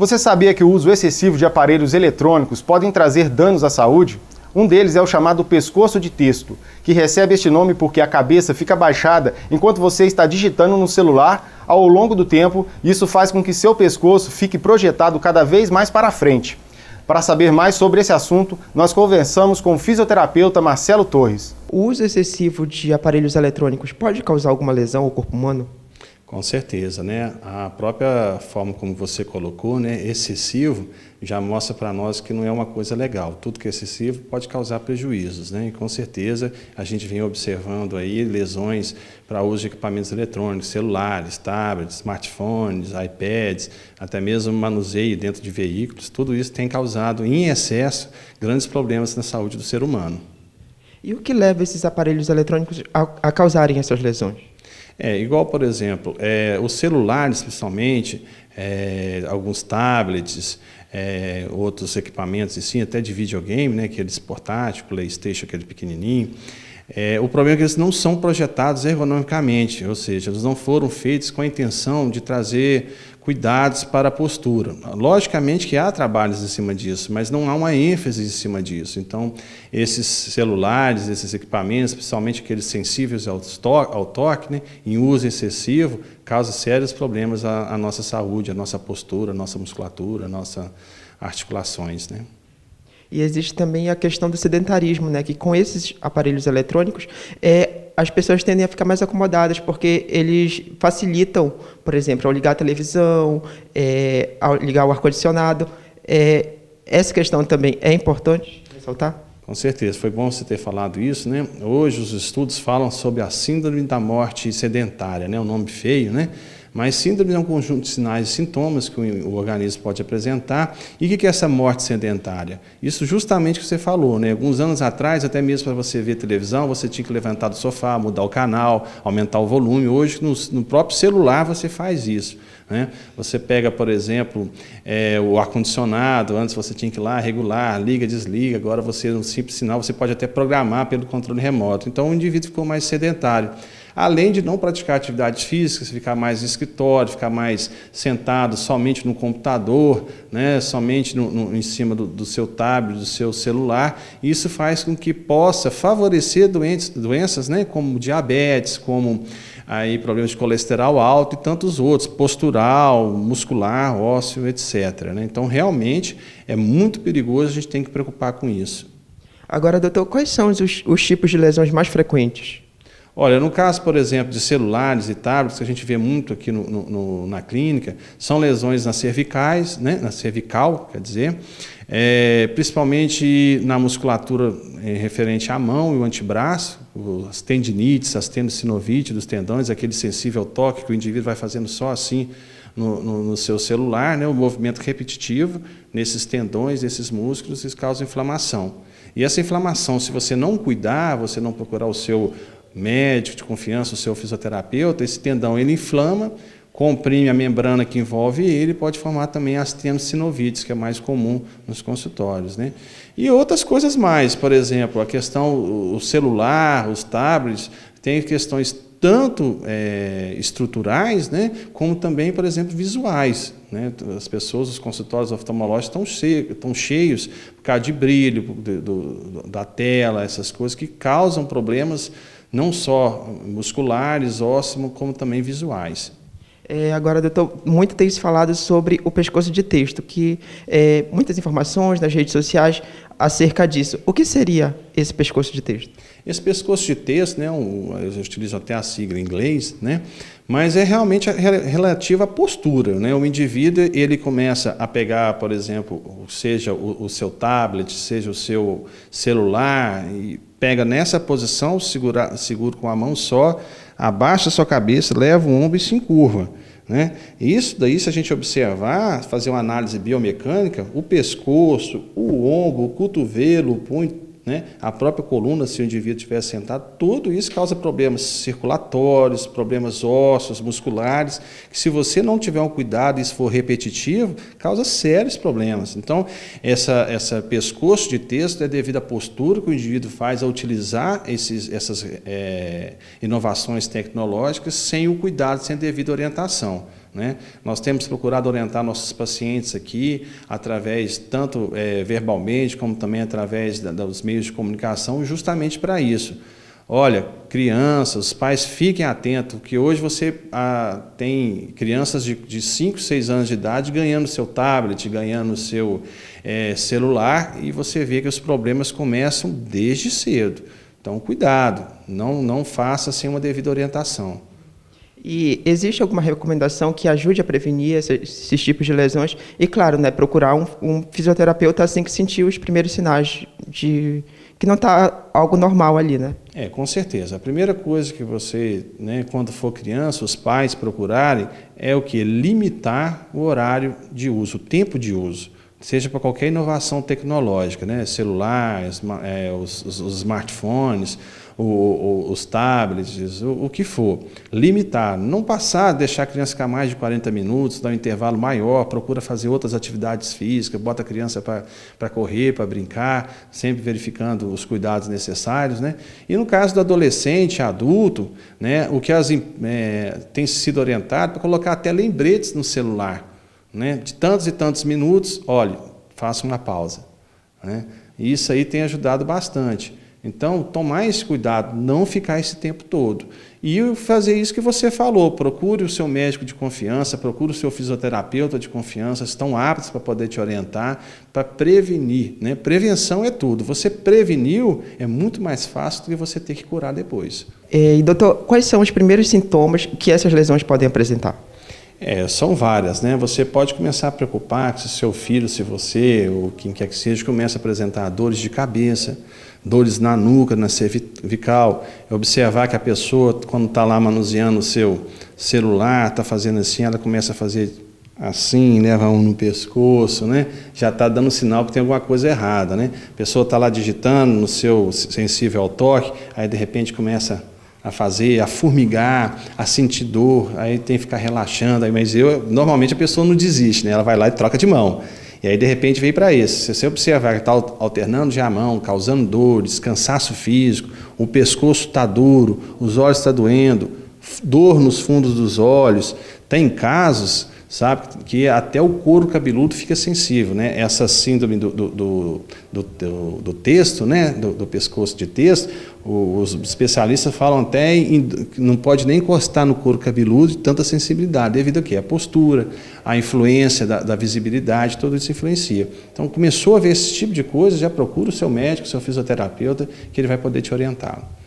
Você sabia que o uso excessivo de aparelhos eletrônicos podem trazer danos à saúde? Um deles é o chamado pescoço de texto, que recebe este nome porque a cabeça fica baixada enquanto você está digitando no celular. Ao longo do tempo, isso faz com que seu pescoço fique projetado cada vez mais para frente. Para saber mais sobre esse assunto, nós conversamos com o fisioterapeuta Marcelo Torres. O uso excessivo de aparelhos eletrônicos pode causar alguma lesão ao corpo humano? Com certeza, né? A própria forma como você colocou, né, excessivo, já mostra para nós que não é uma coisa legal. Tudo que é excessivo pode causar prejuízos, né? E com certeza a gente vem observando aí lesões para uso de equipamentos eletrônicos, celulares, tablets, smartphones, iPads, até mesmo manuseio dentro de veículos. Tudo isso tem causado em excesso grandes problemas na saúde do ser humano. E o que leva esses aparelhos eletrônicos a, a causarem essas lesões? É, igual, por exemplo, é, os celulares, principalmente, é, alguns tablets, é, outros equipamentos, assim, até de videogame, né, aqueles portátil, Playstation, aquele pequenininho, é, o problema é que eles não são projetados ergonomicamente, ou seja, eles não foram feitos com a intenção de trazer cuidados para a postura. Logicamente que há trabalhos em cima disso, mas não há uma ênfase em cima disso. Então, esses celulares, esses equipamentos, principalmente aqueles sensíveis ao, toque, ao toque né, em uso excessivo, causa sérios problemas à, à nossa saúde, à nossa postura, à nossa musculatura, à nossa articulações. Né? E existe também a questão do sedentarismo, né? que com esses aparelhos eletrônicos é, as pessoas tendem a ficar mais acomodadas, porque eles facilitam, por exemplo, ao ligar a televisão, é, ao ligar o ar-condicionado. É, essa questão também é importante ressaltar? Com certeza, foi bom você ter falado isso, né? Hoje os estudos falam sobre a síndrome da morte sedentária, né? Um nome feio, né? Mas síndrome é um conjunto de sinais e sintomas que o organismo pode apresentar. E o que é essa morte sedentária? Isso justamente que você falou, né? Alguns anos atrás, até mesmo para você ver televisão, você tinha que levantar do sofá, mudar o canal, aumentar o volume. Hoje, no, no próprio celular, você faz isso. Né? Você pega, por exemplo, é, o ar-condicionado, antes você tinha que ir lá regular, liga, desliga, agora você, um simples sinal, você pode até programar pelo controle remoto. Então o indivíduo ficou mais sedentário. Além de não praticar atividades físicas, ficar mais no escritório, ficar mais sentado somente no computador, né, somente no, no, em cima do, do, seu tablet, do seu celular, isso faz com que possa favorecer doentes, doenças né, como diabetes, como aí problemas de colesterol alto e tantos outros, postural, muscular, ósseo, etc. Né. Então, realmente, é muito perigoso, a gente tem que preocupar com isso. Agora, doutor, quais são os, os tipos de lesões mais frequentes? Olha, no caso, por exemplo, de celulares e tablets, que a gente vê muito aqui no, no, na clínica, são lesões nas cervicais, né? na cervical, quer dizer, é, principalmente na musculatura é, referente à mão e o antebraço, as tendinites, as tendinovites, dos tendões, aquele sensível ao toque que o indivíduo vai fazendo só assim no, no seu celular, né? o movimento repetitivo nesses tendões, nesses músculos, isso causa inflamação. E essa inflamação, se você não cuidar, você não procurar o seu médico de confiança, o seu fisioterapeuta, esse tendão ele inflama, comprime a membrana que envolve ele, pode formar também as tendosinovites, que é mais comum nos consultórios. Né? E outras coisas mais, por exemplo, a questão, o celular, os tablets, tem questões tanto é, estruturais, né, como também, por exemplo, visuais. Né? As pessoas, os consultórios oftalmológicos estão cheios, estão cheios por causa de brilho do, da tela, essas coisas que causam problemas não só musculares, ósseos, como também visuais. É, agora, doutor, muito tem se falado sobre o pescoço de texto, que é, muitas informações nas redes sociais acerca disso. O que seria esse pescoço de texto? Esse pescoço de texto, né, um, eu utilizo até a sigla em inglês, né, mas é realmente relativa à postura. Né? O indivíduo ele começa a pegar, por exemplo, seja o, o seu tablet, seja o seu celular, e pega nessa posição, segura, segura com a mão só, abaixa a sua cabeça, leva o ombro e se encurva. Né? Isso daí, se a gente observar, fazer uma análise biomecânica, o pescoço, o ombro, o cotovelo, o punho, né? a própria coluna, se o indivíduo estiver sentado, tudo isso causa problemas circulatórios, problemas ósseos, musculares, que se você não tiver um cuidado e isso for repetitivo, causa sérios problemas. Então, essa, essa pescoço de texto é devido à postura que o indivíduo faz ao utilizar esses, essas é, inovações tecnológicas sem o cuidado, sem a devida orientação. Né? Nós temos procurado orientar nossos pacientes aqui, através, tanto é, verbalmente, como também através da, dos meios de comunicação, justamente para isso. Olha, crianças, pais fiquem atentos, que hoje você ah, tem crianças de, 5, 6 anos de idade ganhando seu tablet, ganhando seu é, celular, e você vê que os problemas começam desde cedo. Então, cuidado, não, não faça sem uma devida orientação. E existe alguma recomendação que ajude a prevenir esses, tipos de lesões? E, claro, né, procurar um, um, fisioterapeuta assim que sentir os primeiros sinais de que não está algo normal ali, né? É, com certeza. A primeira coisa que você, né, quando for criança, os pais procurarem é o que? Limitar o horário de uso, o tempo de uso seja para qualquer inovação tecnológica, né? celular, é, os, os, os, smartphones, o, o, os tablets, o, o, que for. Limitar, não passar, deixar a criança ficar mais de 40 minutos, dar um intervalo maior, procura fazer outras atividades físicas, bota a criança para correr, para brincar, sempre verificando os cuidados necessários. Né? E no caso do adolescente, adulto, né, o que as, é, tem sido orientado é para colocar até lembretes no celular. Né? De tantos e tantos minutos, olha, faça uma pausa. Né? E isso aí tem ajudado bastante. Então, tomar esse cuidado, não ficar esse tempo todo. E fazer isso que você falou, procure o seu médico de confiança, procure o seu fisioterapeuta de confiança, estão aptos para poder te orientar, para prevenir. Né? Prevenção é tudo. Você preveniu, é muito mais fácil do que você ter que curar depois. É, e, doutor, quais são os primeiros sintomas que essas lesões podem apresentar? É, são várias, né? Você pode começar a preocupar se seu filho, se você, ou quem quer que seja, começa a apresentar dores de cabeça, dores na nuca, na cervical. É observar que a pessoa, quando está lá manuseando o seu celular, está fazendo assim, ela começa a fazer assim, leva um no pescoço, né? Já está dando sinal que tem alguma coisa errada, né? A pessoa está lá digitando no seu sensível ao toque, aí de repente começa a a fazer, a formigar, a sentir dor, aí tem que ficar relaxando. Aí, mas eu, normalmente a pessoa não desiste, né? ela vai lá e troca de mão. E aí, de repente, vem para esse. Se você observar que está alternando de a mão, causando dores, cansaço físico, o pescoço está duro, os olhos estão tá doendo, dor nos fundos dos olhos, tem casos sabe? Que até o couro cabeludo fica sensível, né? Essa síndrome do, do, do, do, do texto, né? Do, do, pescoço de texto, os especialistas falam até que não pode nem encostar no couro cabeludo de tanta sensibilidade, devido a quê? A postura, a influência da, da visibilidade, tudo isso influencia. Então, começou a ver esse tipo de coisa, já procura o seu médico, o seu fisioterapeuta, que ele vai poder te orientar.